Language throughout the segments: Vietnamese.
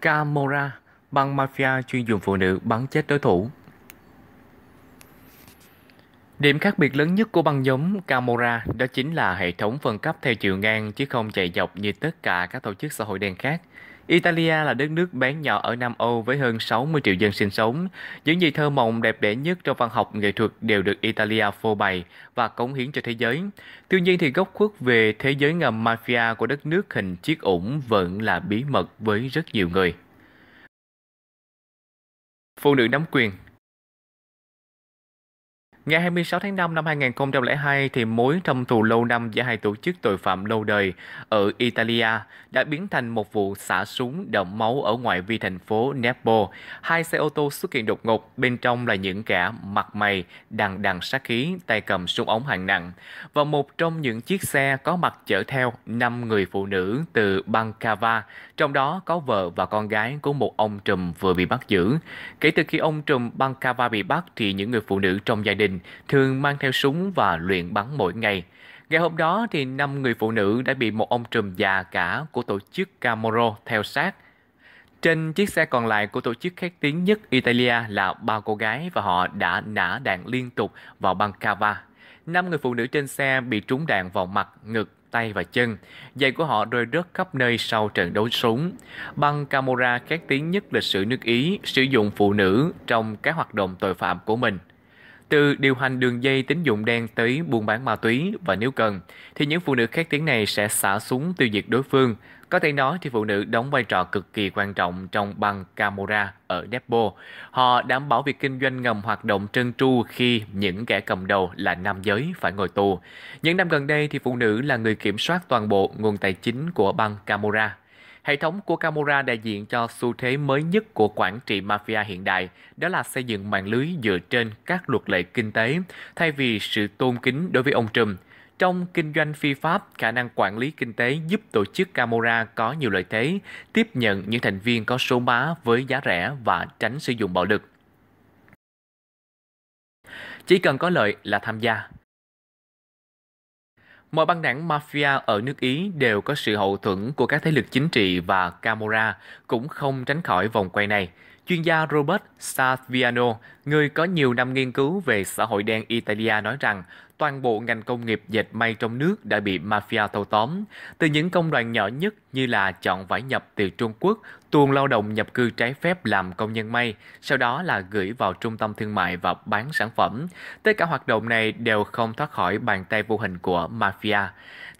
Camorra, băng mafia chuyên dùng phụ nữ bắn chết đối thủ. Điểm khác biệt lớn nhất của băng nhóm Camorra đó chính là hệ thống phân cấp theo chiều ngang chứ không chạy dọc như tất cả các tổ chức xã hội đen khác. Italia là đất nước bé nhỏ ở Nam Âu với hơn 60 triệu dân sinh sống. Những gì thơ mộng đẹp đẽ nhất trong văn học nghệ thuật đều được Italia phô bày và cống hiến cho thế giới. Tuy nhiên thì gốc khuất về thế giới ngầm mafia của đất nước hình chiếc ủng vẫn là bí mật với rất nhiều người. Phụ nữ nắm quyền Ngày 26 tháng 5 năm 2002, thì mối thâm thù lâu năm giữa hai tổ chức tội phạm lâu đời ở Italia đã biến thành một vụ xả súng đẫm máu ở ngoại vi thành phố Neapol. Hai xe ô tô xuất hiện đột ngột, bên trong là những kẻ mặt mày, đằng đằng sát khí, tay cầm súng ống hạng nặng. Và một trong những chiếc xe có mặt chở theo năm người phụ nữ từ bang trong đó có vợ và con gái của một ông trùm vừa bị bắt giữ. Kể từ khi ông trùm bang bị bắt thì những người phụ nữ trong gia đình mình thường mang theo súng và luyện bắn mỗi ngày. Ngày hôm đó thì năm người phụ nữ đã bị một ông trùm già cả của tổ chức Camoro theo sát. Trên chiếc xe còn lại của tổ chức khét tiếng nhất Italia là ba cô gái và họ đã nã đạn liên tục vào băng cava. Năm người phụ nữ trên xe bị trúng đạn vào mặt, ngực, tay và chân. Giày của họ rơi rớt khắp nơi sau trận đấu súng. Băng camera khét tiếng nhất lịch sử nước Ý sử dụng phụ nữ trong các hoạt động tội phạm của mình. Từ điều hành đường dây tín dụng đen tới buôn bán ma túy và nếu cần, thì những phụ nữ khét tiếng này sẽ xả súng tiêu diệt đối phương. Có thể nói thì phụ nữ đóng vai trò cực kỳ quan trọng trong băng Camora ở Depo. Họ đảm bảo việc kinh doanh ngầm hoạt động trơn tru khi những kẻ cầm đầu là nam giới phải ngồi tù. Những năm gần đây thì phụ nữ là người kiểm soát toàn bộ nguồn tài chính của băng Camora. Hệ thống của camera đại diện cho xu thế mới nhất của quản trị mafia hiện đại, đó là xây dựng mạng lưới dựa trên các luật lệ kinh tế, thay vì sự tôn kính đối với ông Trump. Trong kinh doanh phi pháp, khả năng quản lý kinh tế giúp tổ chức Camora có nhiều lợi thế, tiếp nhận những thành viên có số má với giá rẻ và tránh sử dụng bạo lực. Chỉ cần có lợi là tham gia, Mọi băng đảng mafia ở nước Ý đều có sự hậu thuẫn của các thế lực chính trị và Camorra cũng không tránh khỏi vòng quay này. Chuyên gia Robert Saviano, người có nhiều năm nghiên cứu về xã hội đen Italia nói rằng toàn bộ ngành công nghiệp dệt may trong nước đã bị mafia thâu tóm. Từ những công đoàn nhỏ nhất như là chọn vải nhập từ Trung Quốc, tuồn lao động nhập cư trái phép làm công nhân may, sau đó là gửi vào trung tâm thương mại và bán sản phẩm. Tất cả hoạt động này đều không thoát khỏi bàn tay vô hình của mafia.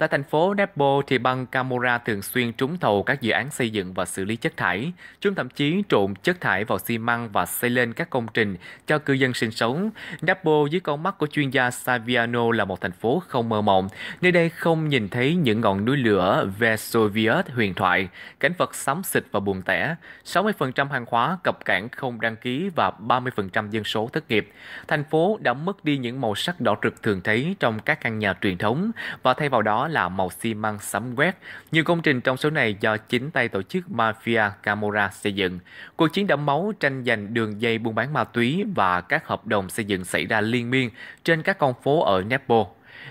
Tại thành phố Nepo thì băng camera thường xuyên trúng thầu các dự án xây dựng và xử lý chất thải. Chúng thậm chí trộn chất thải vào xi măng và xây lên các công trình cho cư dân sinh sống. Nepo dưới con mắt của chuyên gia Saviano là một thành phố không mơ mộng. Nơi đây không nhìn thấy những ngọn núi lửa Vesuvius huyền thoại, cảnh vật xám xịt và buồn tẻ. 60% hàng hóa cập cảng không đăng ký và 30% dân số thất nghiệp. Thành phố đã mất đi những màu sắc đỏ rực thường thấy trong các căn nhà truyền thống và thay vào đó là màu xi măng sấm quét. Nhiều công trình trong số này do chính tay tổ chức Mafia Camorra xây dựng. Cuộc chiến đẫm máu tranh giành đường dây buôn bán ma túy và các hợp đồng xây dựng xảy ra liên miên trên các con phố ở Naples.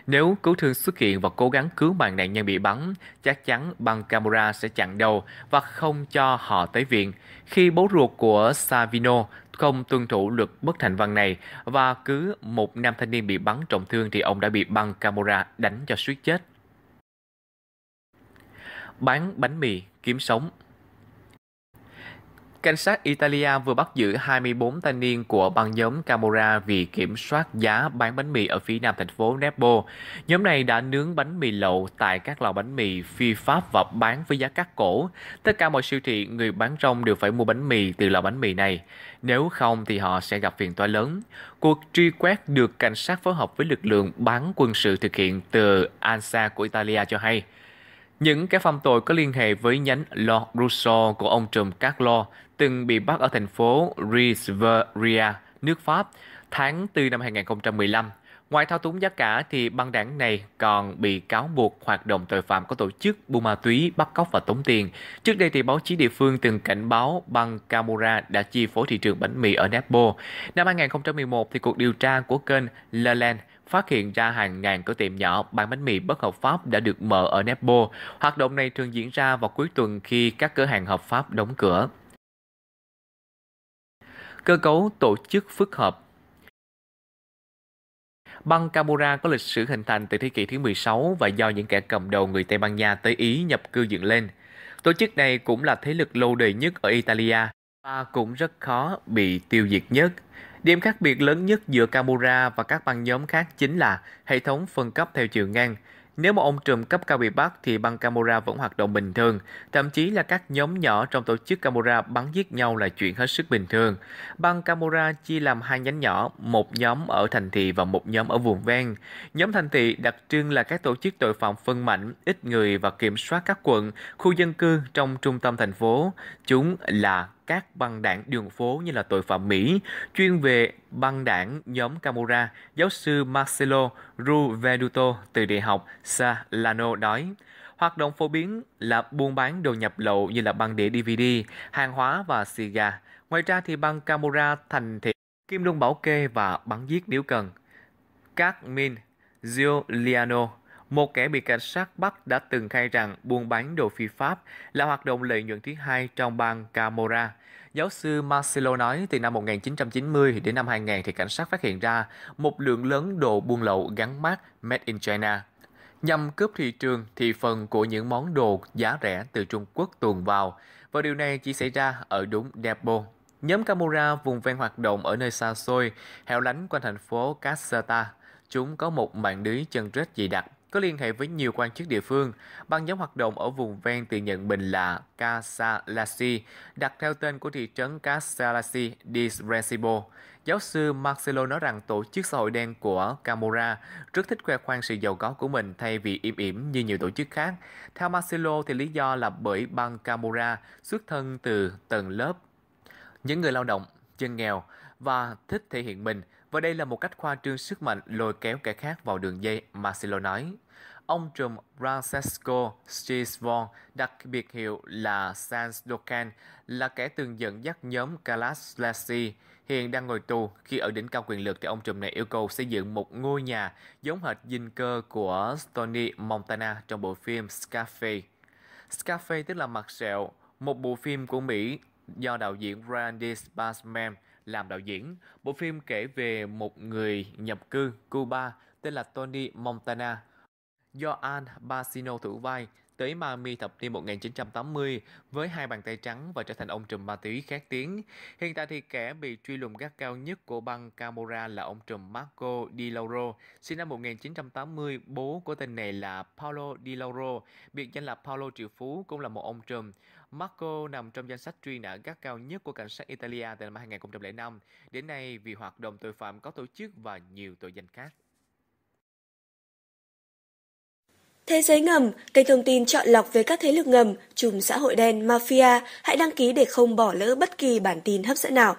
Nếu cứu thương xuất hiện và cố gắng cứu mạng nạn nhân bị bắn, chắc chắn băng camera sẽ chặn đầu và không cho họ tới viện. Khi bố ruột của Savino không tuân thủ luật bất thành văn này và cứ một nam thanh niên bị bắn trọng thương thì ông đã bị băng camera đánh cho suýt chết bán bánh mì kiếm sống. Cảnh sát Italia vừa bắt giữ 24 thanh niên của băng nhóm Camorra vì kiểm soát giá bán bánh mì ở phía nam thành phố Nepo. Nhóm này đã nướng bánh mì lậu tại các lò bánh mì phi pháp và bán với giá cắt cổ. Tất cả mọi siêu thị, người bán rong đều phải mua bánh mì từ lò bánh mì này. Nếu không thì họ sẽ gặp phiền toái lớn. Cuộc truy quét được cảnh sát phối hợp với lực lượng bán quân sự thực hiện từ Ansa của Italia cho hay. Những kẻ phạm tội có liên hệ với nhánh Lord Rousseau của ông trùm Lo từng bị bắt ở thành phố Riviera, nước Pháp, tháng 4 năm 2015. Ngoài thao túng giá cả thì băng đảng này còn bị cáo buộc hoạt động tội phạm có tổ chức buôn ma túy, bắt cóc và tống tiền. Trước đây thì báo chí địa phương từng cảnh báo băng Kamura đã chi phối thị trường bánh mì ở Nepo. Năm 2011 thì cuộc điều tra của kênh Leland phát hiện ra hàng ngàn cửa tiệm nhỏ bán bánh mì bất hợp pháp đã được mở ở Nepal. Hoạt động này thường diễn ra vào cuối tuần khi các cửa hàng hợp pháp đóng cửa. Cơ cấu tổ chức phức hợp Băng Camorra có lịch sử hình thành từ thế kỷ thứ 16 và do những kẻ cầm đầu người Tây Ban Nha tới Ý nhập cư dựng lên. Tổ chức này cũng là thế lực lâu đời nhất ở Italia và cũng rất khó bị tiêu diệt nhất. Điểm khác biệt lớn nhất giữa Kamura và các băng nhóm khác chính là hệ thống phân cấp theo chiều ngang. Nếu một ông trùm cấp cao bị bắt thì băng Kamura vẫn hoạt động bình thường, thậm chí là các nhóm nhỏ trong tổ chức Kamura bắn giết nhau là chuyện hết sức bình thường. Băng Kamura chia làm hai nhánh nhỏ, một nhóm ở thành thị và một nhóm ở vùng ven. Nhóm thành thị đặc trưng là các tổ chức tội phạm phân mảnh, ít người và kiểm soát các quận, khu dân cư trong trung tâm thành phố. Chúng là các băng đảng đường phố như là tội phạm Mỹ, chuyên về băng đảng nhóm Camorra, giáo sư Marcelo Ruveduto từ Đại học Salano nói. Hoạt động phổ biến là buôn bán đồ nhập lậu như là băng đĩa DVD, hàng hóa và xì gà. Ngoài ra thì băng Camorra thành thị Kim Đông Bảo Kê và bắn giết nếu cần. Các Min Giuliano một kẻ bị cảnh sát bắt đã từng khai rằng buôn bán đồ phi pháp là hoạt động lợi nhuận thứ hai trong bang Camorra. Giáo sư Marcelo nói từ năm 1990 đến năm 2000 thì cảnh sát phát hiện ra một lượng lớn đồ buôn lậu gắn mát Made in China. Nhằm cướp thị trường thì phần của những món đồ giá rẻ từ Trung Quốc tuồn vào và điều này chỉ xảy ra ở đúng Depo. Nhóm Camorra vùng ven hoạt động ở nơi xa xôi, hẻo lánh quanh thành phố Casata. Chúng có một mạng lưới chân rết dày đặc có liên hệ với nhiều quan chức địa phương. Băng nhóm hoạt động ở vùng ven tự nhận mình là Casalasi, đặt theo tên của thị trấn Casalasi di Recibo. Giáo sư Marcelo nói rằng tổ chức xã hội đen của Camora rất thích khoe khoang sự giàu có của mình thay vì im ỉm như nhiều tổ chức khác. Theo Marcelo thì lý do là bởi băng Camora xuất thân từ tầng lớp những người lao động, chân nghèo và thích thể hiện mình và đây là một cách khoa trương sức mạnh lôi kéo kẻ khác vào đường dây, Marcelo nói. Ông trùm Francesco Stisvon, đặc biệt hiệu là Sans Docan, là kẻ từng dẫn dắt nhóm Kalaslasi, hiện đang ngồi tù khi ở đỉnh cao quyền lực thì ông trùm này yêu cầu xây dựng một ngôi nhà giống hệt dinh cơ của Tony Montana trong bộ phim Scarface. Scarface tức là mặt sẹo, một bộ phim của Mỹ do đạo diễn Randy Basman làm đạo diễn. Bộ phim kể về một người nhập cư Cuba tên là Tony Montana do Al Pacino thủ vai tới Miami thập niên 1980 với hai bàn tay trắng và trở thành ông trùm ma túy khét tiếng. Hiện tại thì kẻ bị truy lùng gắt cao nhất của băng Camorra là ông trùm Marco Di Lauro, sinh năm 1980, bố của tên này là Paolo Di Lauro, biệt danh là Paolo Triệu Phú cũng là một ông trùm. Marco nằm trong danh sách truy nã gắt cao nhất của cảnh sát Italia từ năm 2005 đến nay vì hoạt động tội phạm có tổ chức và nhiều tội danh khác. Thế giới ngầm, kênh thông tin chọn lọc về các thế lực ngầm, chùm xã hội đen, mafia, hãy đăng ký để không bỏ lỡ bất kỳ bản tin hấp dẫn nào.